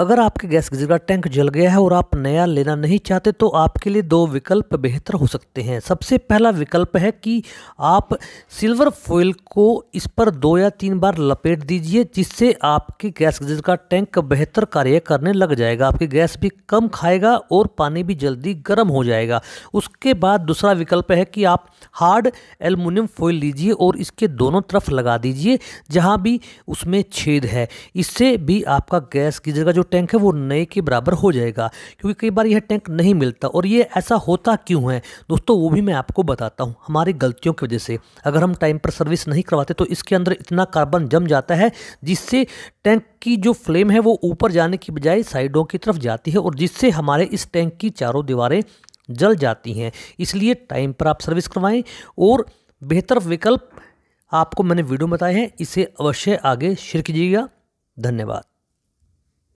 अगर आपके gas geyser का टैंक जल गया है और आप नया लेना नहीं चाहते तो आपके लिए दो विकल्प बेहतर हो सकते हैं सबसे पहला विकल्प है कि आप सिल्वर फॉइल को इस पर दो या तीन बार लपेट दीजिए जिससे आपके गैस गीजर का टैंक बेहतर कार्य करने लग जाएगा आपकी गैस भी कम खाएगा और पानी भी जल्दी गर्म हो जाएगा उसके बाद दूसरा विकल्प है कि आप हार्ड एलमिनियम फॉइल लीजिए और इसके दोनों तरफ लगा दीजिए जहाँ भी उसमें छेद है इससे भी आपका गैस गीजर का जो टैंक है वो नए के बराबर हो जाएगा क्योंकि कई बार यह टैंक नहीं मिलता और ये ऐसा होता क्यों है दोस्तों वो भी मैं आपको बताता हूँ हमारी गलतियों की वजह से अगर हम टाइम पर सर्विस नहीं करवाते तो इसके अंदर इतना कार्बन जम जाता है जिससे टैंक की जो फ्लेम है वो ऊपर जाने की बजाय साइडों की तरफ जाती है और जिससे हमारे इस टैंक की चारों दीवारें जल जाती हैं इसलिए टाइम पर आप सर्विस करवाएं और बेहतर विकल्प आपको मैंने वीडियो बताए हैं इसे अवश्य आगे शेयर कीजिएगा धन्यवाद